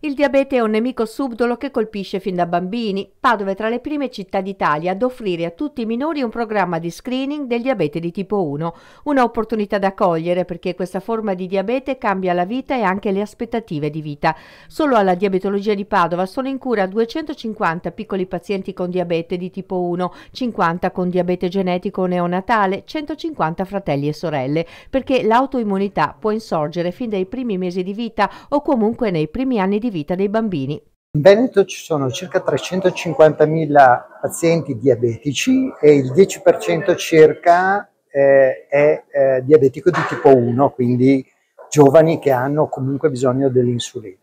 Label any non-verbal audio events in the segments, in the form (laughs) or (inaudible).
Il diabete è un nemico subdolo che colpisce fin da bambini. Padova è tra le prime città d'Italia ad offrire a tutti i minori un programma di screening del diabete di tipo 1, un'opportunità da cogliere perché questa forma di diabete cambia la vita e anche le aspettative di vita. Solo alla diabetologia di Padova sono in cura 250 piccoli pazienti con diabete di tipo 1, 50 con diabete genetico neonatale, 150 fratelli e sorelle, perché l'autoimmunità può insorgere fin dai primi mesi di vita o comunque nei primi anni di di vita dei bambini. In Veneto ci sono circa 350.000 pazienti diabetici e il 10% circa eh, è eh, diabetico di tipo 1, quindi giovani che hanno comunque bisogno dell'insulina.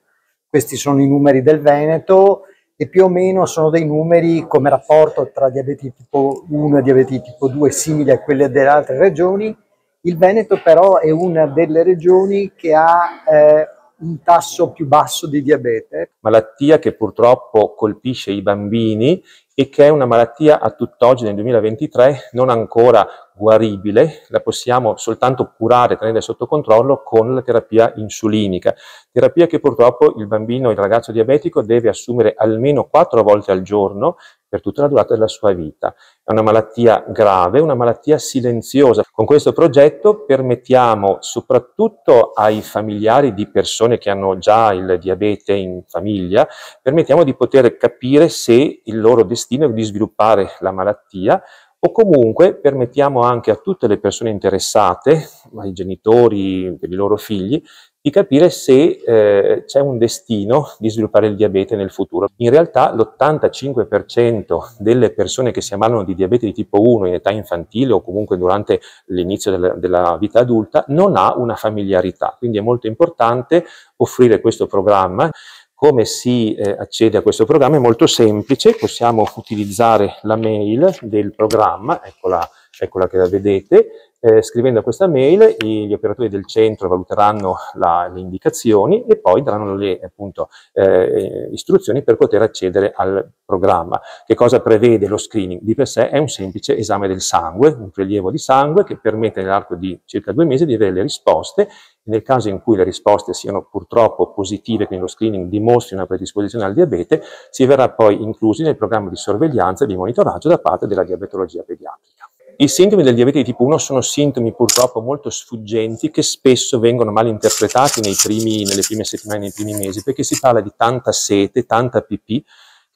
Questi sono i numeri del Veneto e più o meno sono dei numeri come rapporto tra diabete tipo 1 e diabete tipo 2 simili a quelli delle altre regioni. Il Veneto però è una delle regioni che ha eh, un tasso più basso di diabete. Malattia che purtroppo colpisce i bambini e che è una malattia a tutt'oggi nel 2023 non ancora guaribile, la possiamo soltanto curare, tenere sotto controllo con la terapia insulinica, terapia che purtroppo il bambino, il ragazzo diabetico deve assumere almeno quattro volte al giorno per tutta la durata della sua vita. È una malattia grave, una malattia silenziosa. Con questo progetto permettiamo soprattutto ai familiari di persone che hanno già il diabete in famiglia, permettiamo di poter capire se il loro destino destino di sviluppare la malattia o comunque permettiamo anche a tutte le persone interessate, ai genitori per i loro figli, di capire se eh, c'è un destino di sviluppare il diabete nel futuro. In realtà l'85% delle persone che si ammalano di diabete di tipo 1 in età infantile o comunque durante l'inizio della, della vita adulta non ha una familiarità, quindi è molto importante offrire questo programma. Come si eh, accede a questo programma? È molto semplice, possiamo utilizzare la mail del programma, eccola è quella che vedete. Eh, scrivendo questa mail gli operatori del centro valuteranno la, le indicazioni e poi daranno le appunto, eh, istruzioni per poter accedere al programma. Che cosa prevede lo screening? Di per sé è un semplice esame del sangue, un prelievo di sangue che permette nell'arco di circa due mesi di avere le risposte nel caso in cui le risposte siano purtroppo positive, quindi lo screening dimostri una predisposizione al diabete, si verrà poi inclusi nel programma di sorveglianza e di monitoraggio da parte della diabetologia pediatrica. I sintomi del diabete di tipo 1 sono sintomi purtroppo molto sfuggenti che spesso vengono mal interpretati primi, nelle prime settimane, nei primi mesi, perché si parla di tanta sete, tanta pipì,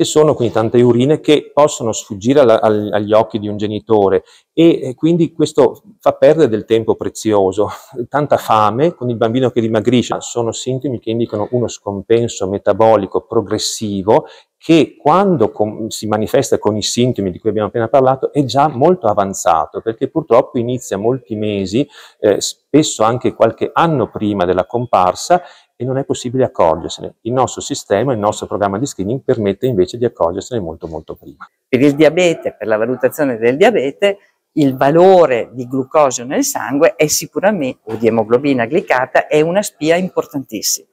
e sono quindi tante urine che possono sfuggire alla, al, agli occhi di un genitore e, e eh, quindi questo fa perdere del tempo prezioso. (laughs) Tanta fame con il bambino che dimagrisce sono sintomi che indicano uno scompenso metabolico progressivo che quando si manifesta con i sintomi di cui abbiamo appena parlato è già molto avanzato perché purtroppo inizia molti mesi, eh, spesso anche qualche anno prima della comparsa e non è possibile accorgersene. Il nostro sistema, il nostro programma di screening permette invece di accorgersene molto molto prima. Per il diabete, per la valutazione del diabete, il valore di glucosio nel sangue è sicuramente, o di emoglobina glicata, è una spia importantissima.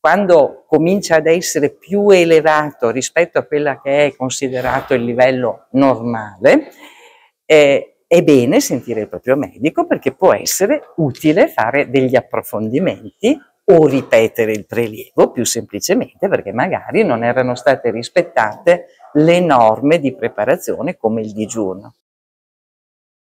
Quando comincia ad essere più elevato rispetto a quello che è considerato il livello normale, eh, è bene sentire il proprio medico perché può essere utile fare degli approfondimenti o ripetere il prelievo, più semplicemente perché magari non erano state rispettate le norme di preparazione come il digiuno.